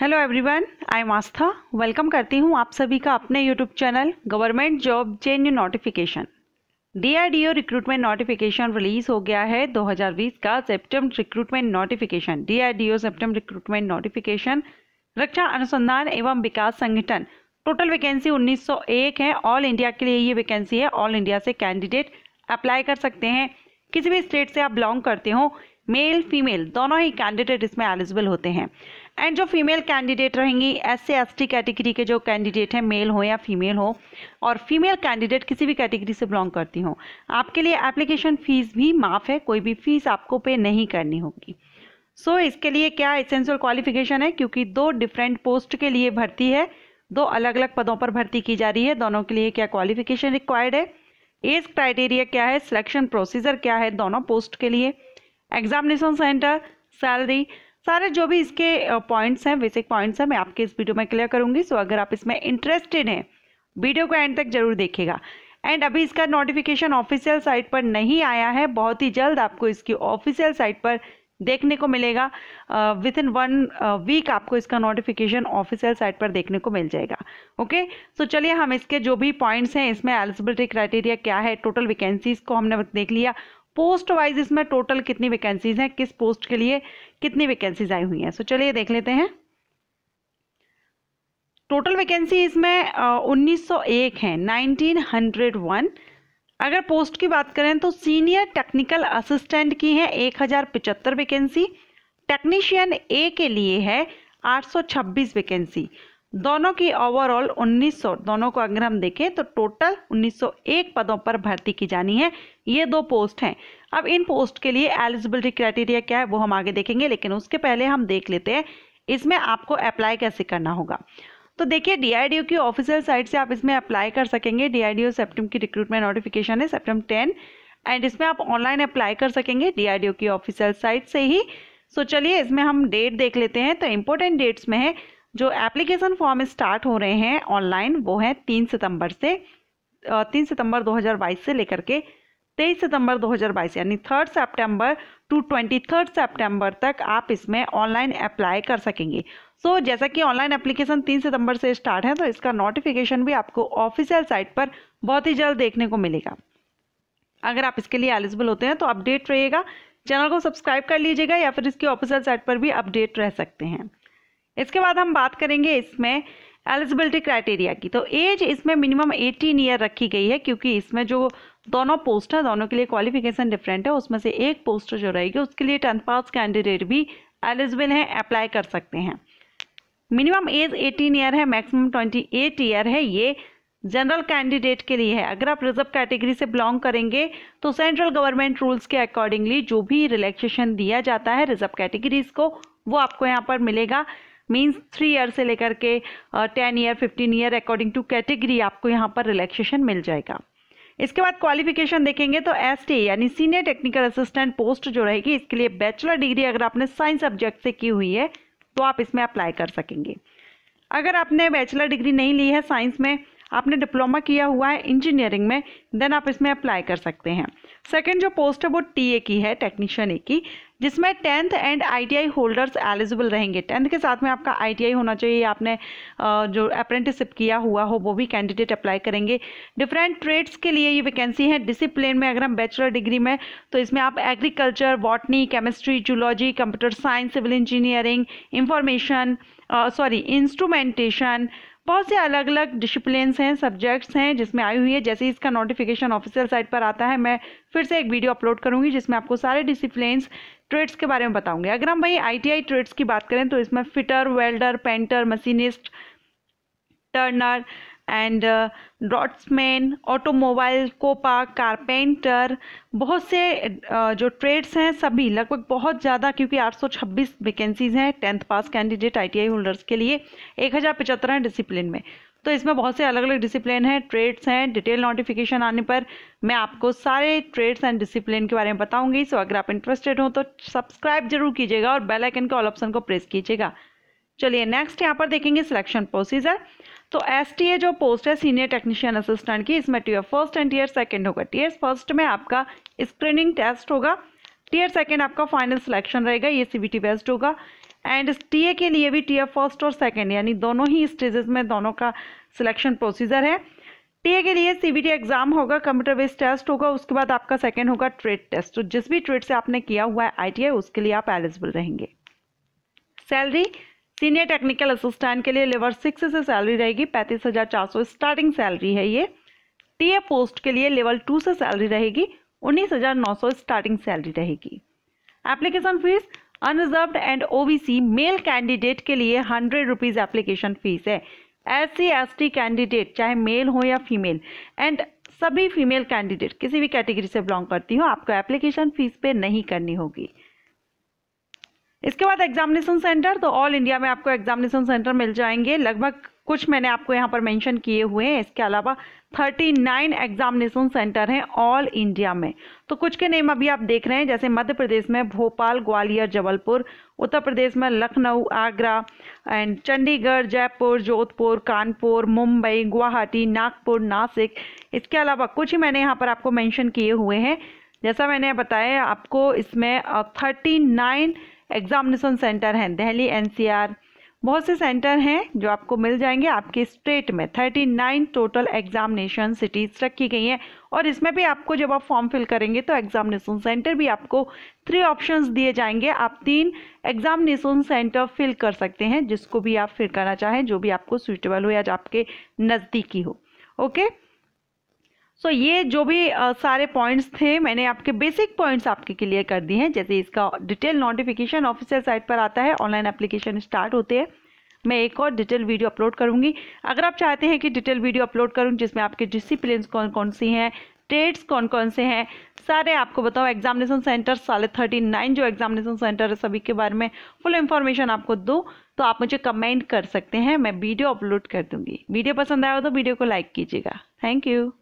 hello everyone I am Aastha welcome करती हूँ आप सभी का अपने YouTube channel government job change notification DRDO recruitment notification release हो गया है 2020 का CEPTAM recruitment notification DRDO CEPTAM recruitment notification रक्षा अनुसंधान एवं विकास संगठन टोटल वैकेंसी 1901 है ऑल इंडिया के लिए ये वैकेंसी है ऑल इंडिया से कैंडिडेट अप्लाई कर सकते हैं किसी भी स्टेट से आप बिलोंग करते हो मेल फीमेल दोनों ही कैंडिडेट इसमें एलिजिबल होते हैं एंड जो फीमेल कैंडिडेट रहेंगी S C S T category के जो कैंडिडेट हैं मेल हो या फीमेल हो और फीमेल कैंडिडेट किसी भी कैटेगरी से बिलोंग करती हो आपके लिए एप्लीकेशन फ़ीस भी माफ़ है कोई भी फीस आपको पे नहीं करनी होगी सो so, इसके लिए क्या इसेंशियल क्वालिफिकेशन है क्योंकि दो डिफरेंट पोस्ट के लिए भर्ती है दो अलग अलग पदों पर भर्ती की जा रही है दोनों के लिए क्या क्वालिफिकेशन रिक्वायर्ड है एज क्राइटेरिया क्या है सिलेक्शन प्रोसीजर क्या है दोनों पोस्ट के लिए एग्जामिनेशन सेंटर सैलरी सारे जो भी इसके पॉइंट्स हैं बेसिक पॉइंट्स हैं मैं आपके इस वीडियो में क्लियर करूंगी सो अगर आप इसमें इंटरेस्टेड हैं वीडियो को एंड तक जरूर देखेगा एंड अभी इसका नोटिफिकेशन ऑफिशियल साइट पर नहीं आया है बहुत ही जल्द आपको इसकी ऑफिशियल साइट पर देखने को मिलेगा विद इन वन वीक आपको इसका नोटिफिकेशन ऑफिशियल साइट पर देखने को मिल जाएगा ओके सो so, चलिए हम इसके जो भी पॉइंट्स हैं इसमें एलिजिबिलिटी क्राइटेरिया क्या है टोटल वैकेंसीज को हमने देख लिया पोस्ट वाइज इसमें टोटल कितनी वैकेंसीज हैं किस पोस्ट के लिए कितनी वैकेंसीज आई हुई हैं सो so, चलिए देख लेते हैं टोटल वैकेंसी इसमें उन्नीस सौ एक है वन अगर पोस्ट की बात करें तो सीनियर टेक्निकल असिस्टेंट की है एक हज़ार पिचहत्तर वैकेंसी टेक्नीशियन ए के लिए है 826 वैकेंसी दोनों की ओवरऑल 1900 दोनों को अगर हम देखें तो टोटल 1901 पदों पर भर्ती की जानी है ये दो पोस्ट हैं अब इन पोस्ट के लिए एलिजिबिलिटी क्राइटेरिया क्या है वो हम आगे देखेंगे लेकिन उसके पहले हम देख लेते हैं इसमें आपको अप्लाई कैसे करना होगा तो देखिए डी की ऑफिशियल साइट से आप इसमें अप्लाई कर सकेंगे डीआईडीओ सेप्टम की रिक्रूटमेंट नोटिफिकेशन है सेप्टम टेन एंड इसमें आप ऑनलाइन अप्लाई कर सकेंगे डी की ऑफिशियल साइट से ही सो so, चलिए इसमें हम डेट देख लेते हैं तो इम्पोर्टेंट डेट्स में है जो एप्लीकेशन फॉर्म स्टार्ट हो रहे हैं ऑनलाइन वो है तीन सितंबर से तीन सितंबर 2022 से लेकर के तेईस सितंबर 2022 यानी थर्ड सितंबर टू ट्वेंटी थर्ड सेप्टेम्बर तक आप इसमें ऑनलाइन अप्लाई कर सकेंगे सो so, जैसा कि ऑनलाइन एप्लीकेशन तीन सितंबर से स्टार्ट है तो इसका नोटिफिकेशन भी आपको ऑफिशियल साइट पर बहुत ही जल्द देखने को मिलेगा अगर आप इसके लिए एलिजिबल होते हैं तो अपडेट रहिएगा चैनल को सब्सक्राइब कर लीजिएगा या फिर इसकी ऑफिशियल साइट पर भी अपडेट रह सकते हैं इसके बाद हम बात करेंगे इसमें एलिजिबिलिटी क्राइटेरिया की तो एज इसमें मिनिमम 18 ईयर रखी गई है क्योंकि इसमें जो दोनों पोस्ट है दोनों के लिए क्वालिफिकेशन डिफरेंट है उसमें से एक पोस्ट जो रहेगी उसके लिए टेंथ पास कैंडिडेट भी एलिजिबल हैं अप्लाई कर सकते हैं मिनिमम एज 18 ईयर है मैक्सिमम 28 ईयर है ये जनरल कैंडिडेट के लिए है अगर आप रिजर्व कैटेगरी से बिलोंग करेंगे तो सेंट्रल गवर्नमेंट रूल्स के अकॉर्डिंगली जो भी रिलैक्सेशन दिया जाता है रिजर्व कैटेगरीज को वो आपको यहाँ पर मिलेगा मीन्स थ्री ईयर से लेकर के ten year fifteen year according to category आपको यहाँ पर रिलैक्सेशन मिल जाएगा इसके बाद क्वालिफिकेशन देखेंगे तो एस e, यानी सीनियर टेक्निकल असिस्टेंट पोस्ट जो रहेगी इसके लिए बैचलर डिग्री अगर आपने साइंस सब्जेक्ट से की हुई है तो आप इसमें अप्लाई कर सकेंगे अगर आपने बैचलर डिग्री नहीं ली है साइंस में आपने डिप्लोमा किया हुआ है इंजीनियरिंग में देन आप इसमें अप्लाई कर सकते हैं सेकंड जो पोस्ट है वो टीए की है टेक्नीशियन ए की जिसमें tenth and ITI holders eligible रहेंगे टेंथ के साथ में आपका आईटीआई होना चाहिए आपने जो अप्रेंटिसिप किया हुआ हो वो भी कैंडिडेट अप्लाई करेंगे डिफरेंट ट्रेड्स के लिए ये वैकेंसी है डिसिप्लिन में अगर हम बैचलर डिग्री में तो इसमें आप agriculture botany chemistry zoology computer science civil engineering information sorry instrumentation बहुत से अलग अलग डिसिप्लिनस हैं सब्जेक्ट्स हैं जिसमें आई हुई है जैसे इसका नोटिफिकेशन ऑफिशियल साइट पर आता है मैं फिर से एक वीडियो अपलोड करूंगी जिसमें आपको सारे डिसिप्लिनस ट्रेड्स के बारे में बताऊंगी अगर हम वही आई टी ट्रेड्स की बात करें तो इसमें fitter welder painter machinist turner and draughtsman automobile COPA carpenter बहुत से uh, जो ट्रेड्स हैं सभी लगभग बहुत ज़्यादा क्योंकि 826 वैकेंसीज़ हैं tenth pass candidate ITI holders के लिए एक हज़ार पचहत्तर हैं डिसिप्लिन में तो इसमें बहुत से अलग अलग डिसिप्लिन हैं ट्रेड्स हैं डिटेल नोटिफिकेशन आने पर मैं आपको सारे ट्रेड्स एंड डिसिप्लिन के बारे में बताऊंगी सो अगर आप इंटरेस्टेड हो तो सब्सक्राइब जरूर कीजिएगा और बेल आइकन के ऑल ऑप्शन को प्रेस कीजिएगा चलिए नेक्स्ट यहाँ पर देखेंगे सिलेक्शन प्रोसीजर तो एस टी ए जो पोस्ट है सीनियर टेक्नीशियन असिस्टेंट की इसमें tier first and tier second होगा टीयर फर्स्ट में आपका स्क्रीनिंग टेस्ट होगा टीयर सेकेंड आपका फाइनल सिलेक्शन रहेगा ये सी बी टी बेस्ट होगा एंड टीए के लिए भी टीयर फर्स्ट और सेकेंड यानी दोनों ही स्टेजेस में दोनों का सिलेक्शन प्रोसीजर है टीए के लिए सीबीटी एग्जाम होगा कंप्यूटर बेस्ड टेस्ट होगा उसके बाद आपका सेकेंड होगा ट्रेड टेस्ट तो जिस भी ट्रेड से आपने किया हुआ है आईटीआई उसके लिए आप एलिजिबल रहेंगे सैलरी सीनियर टेक्निकल असिस्टेंट के लिए लेवर सिक्स से सैलरी रहेगी पैंतीस हज़ार चार सौ स्टार्टिंग सैलरी है ये टीए पोस्ट के लिए लेवल टू से सैलरी रहेगी उन्नीस हज़ार नौ सौ स्टार्टिंग सैलरी रहेगी application fees unreserved and OBC male candidate के लिए हंड्रेड रुपीज़ एप्लीकेशन फीस है S C S T candidate चाहे मेल हो या फीमेल एंड सभी फीमेल कैंडिडेट किसी भी कैटेगरी से बिलोंग करती हो आपको एप्लीकेशन फीस पे नहीं करनी होगी इसके बाद एग्जामिनेशन सेंटर तो ऑल इंडिया में आपको एग्जामिनेशन सेंटर मिल जाएंगे लगभग कुछ मैंने आपको यहाँ पर मेंशन किए हुए हैं इसके अलावा 39 एग्जामिनेशन सेंटर हैं ऑल इंडिया में तो कुछ के नेम अभी आप देख रहे हैं जैसे मध्य प्रदेश में भोपाल ग्वालियर जबलपुर उत्तर प्रदेश में लखनऊ आगरा एंड चंडीगढ़ जयपुर जोधपुर कानपुर मुंबई गुवाहाटी नागपुर नासिक इसके अलावा कुछ ही मैंने यहाँ पर आपको मैंशन किए हुए हैं जैसा मैंने बताया आपको इसमें थर्टी नाइन एग्ज़ामिनेशन सेंटर हैं दिल्ली एनसीआर बहुत से सेंटर हैं जो आपको मिल जाएंगे आपके स्टेट में thirty nine total examination cities रखी गई हैं और इसमें भी आपको जब आप फॉर्म फिल करेंगे तो एग्जामिनेशन सेंटर भी आपको थ्री ऑप्शंस दिए जाएंगे आप तीन एग्जामिनेशन सेंटर फिल कर सकते हैं जिसको भी आप फिल करना चाहें जो भी आपको सूटेबल हो या जो आपके नज़दीकी हो ओके सो so, ये जो भी आ, सारे पॉइंट्स थे मैंने आपके बेसिक पॉइंट्स आपके क्लियर कर दिए हैं जैसे इसका डिटेल नोटिफिकेशन ऑफिशियल साइट पर आता है ऑनलाइन एप्लीकेशन स्टार्ट होते हैं मैं एक और डिटेल वीडियो अपलोड करूंगी अगर आप चाहते हैं कि डिटेल वीडियो अपलोड करूँ जिसमें आपके डिसिप्लिन कौन कौन सी हैं ट्रेड्स कौन कौन से हैं सारे आपको बताओ एग्जामिनेशन सेंटर साले थर्टी नाइन जो एग्जामिनेशन सेंटर है सभी के बारे में फुल इन्फॉर्मेशन आपको दो तो आप मुझे कमेंट कर सकते हैं मैं वीडियो अपलोड कर दूँगी वीडियो पसंद आया हो तो वीडियो को लाइक कीजिएगा थैंक यू